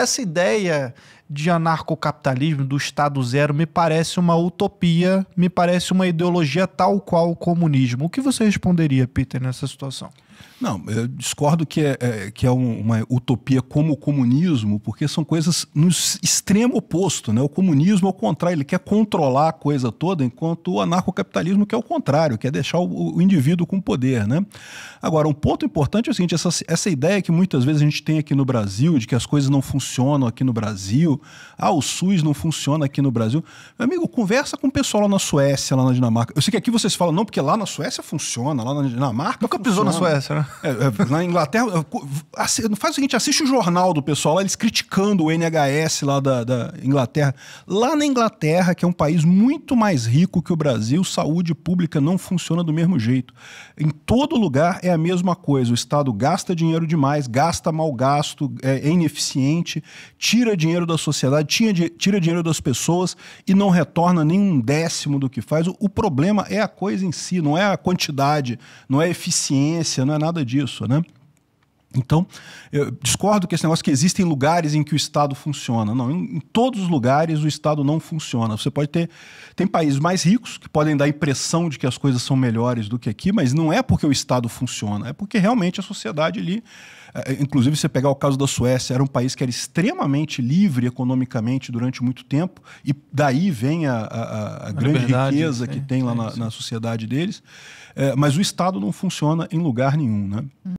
Essa ideia de anarcocapitalismo, do Estado Zero, me parece uma utopia, me parece uma ideologia tal qual o comunismo. O que você responderia, Peter, nessa situação? Não, eu discordo que é, é que é uma utopia como o comunismo, porque são coisas no extremo oposto. Né? O comunismo, ao é contrário, ele quer controlar a coisa toda, enquanto o anarcocapitalismo quer o contrário, quer deixar o, o indivíduo com poder. Né? Agora, um ponto importante é o seguinte: essa, essa ideia que muitas vezes a gente tem aqui no Brasil, de que as coisas não funcionam aqui no Brasil, ah, o SUS não funciona aqui no Brasil. Meu amigo, conversa com o pessoal lá na Suécia, lá na Dinamarca. Eu sei que aqui vocês falam, não, porque lá na Suécia funciona, lá na Dinamarca. Nunca pisou na Suécia. França, né? É, é, na Inglaterra. Faz o seguinte, assiste o jornal do pessoal lá, eles criticando o NHS lá da, da Inglaterra. Lá na Inglaterra, que é um país muito mais rico que o Brasil, saúde pública não funciona do mesmo jeito. Em todo lugar é a mesma coisa. O Estado gasta dinheiro demais, gasta mal gasto, é, é ineficiente, tira dinheiro da sociedade, tira dinheiro das pessoas e não retorna nem um décimo do que faz. O, o problema é a coisa em si, não é a quantidade, não é a eficiência, não é nada disso, né? Então, eu discordo que esse negócio que existem lugares em que o Estado funciona. Não, em, em, todos os lugares o Estado não funciona. Você pode ter. Tem países mais ricos que podem dar a impressão de que as coisas são melhores do que aqui, mas não é porque o Estado funciona, é porque realmente a sociedade ali. É, é, inclusive, você pegar o caso da Suécia, era um país que era extremamente livre economicamente durante muito tempo, e daí vem a, a, a grande riqueza que é, tem lá é na, na, sociedade deles. É, mas o Estado não funciona em lugar nenhum. Né? Hum.